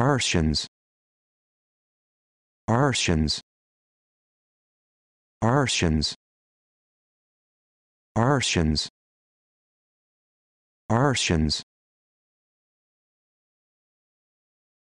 Arsians. Arsians. Arsians. Arsians. Arsians.